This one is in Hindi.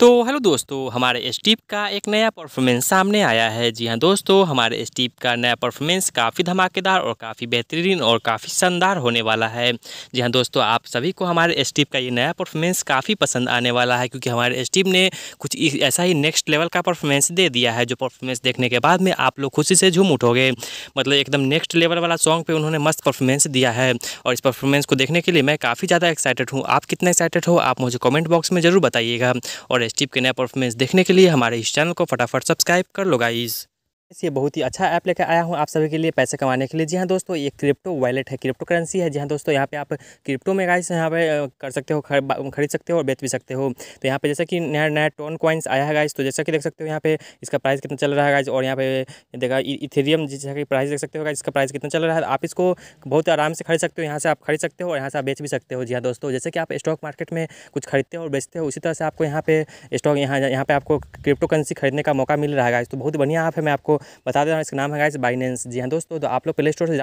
तो हेलो दोस्तों हमारे स्टीप का एक नया परफॉर्मेंस सामने आया है जी हाँ दोस्तों हमारे स्टीप का नया परफॉर्मेंस काफ़ी धमाकेदार और काफ़ी बेहतरीन और काफ़ी शानदार होने वाला है जी हाँ दोस्तों आप सभी को हमारे स्टीप का ये नया परफॉर्मेंस काफ़ी पसंद आने वाला है क्योंकि हमारे स्टीप ने कुछ ऐसा ही नेक्स्ट लेवल का परफॉर्मेंस दे दिया है जो परफॉर्मेंस देखने के बाद में आप लोग खुशी से झूम उठोगे मतलब एकदम नेक्स्ट लेवल वाला सॉन्ग पर उन्होंने मस्त परफॉर्मेंस दिया है और इस परफॉर्मेंस को देखने के लिए मैं काफ़ी ज़्यादा एक्साइटेड हूँ आप कितना एक्साइटेड हो आप मुझे कॉमेंट बॉक्स में ज़रूर बताइएगा और पॉजिटिव के नया परफॉर्मेंस देखने के लिए हमारे इस चैनल को फटाफट सब्सक्राइब कर लो गाइज़ ये बहुत ही अच्छा ऐप लेकर आया हूँ आप सभी के लिए पैसे कमाने के लिए जी हाँ दोस्तों ये क्रिप्टो वैलेट है क्रिप्टो करेंसी है जी हाँ दोस्तों यहाँ पे आप क्रिप्टो में गाइस यहाँ पे कर सकते हो खरीद सकते हो और बेच भी सकते हो तो यहाँ पे जैसे कि नया नया टोन कॉइन्स आया है गाइस तो जैसा कि देख सकते हो यहाँ पे इसका प्राइस कितना चल रहा है गाइस और यहाँ पे देखा इथेरियम जैसा कि प्राइस देख सकते हो गाइस इसका प्राइस कितना चल रहा है आप इसको बहुत आराम से खरीद सकते हो यहाँ से आप खरीद सकते हो और यहाँ से आप बेच भी सकते हो जी हाँ दोस्तों जैसे कि आप स्टॉक मार्केट में कुछ खरीदते हो और बेचते हो उसी तरह से आपको यहाँ पे स्टॉक यहाँ यहाँ पे आपको क्रिप्टो करेंसी खरीदने का मौका मिल रहा है गाइस तो बहुत बढ़िया ऐप है मैं आपको बता दे रहा हूँ इसका नाम है गाइस बाइनेंस जी हाँ दोस्तों तो आप लोग प्ले स्टोर से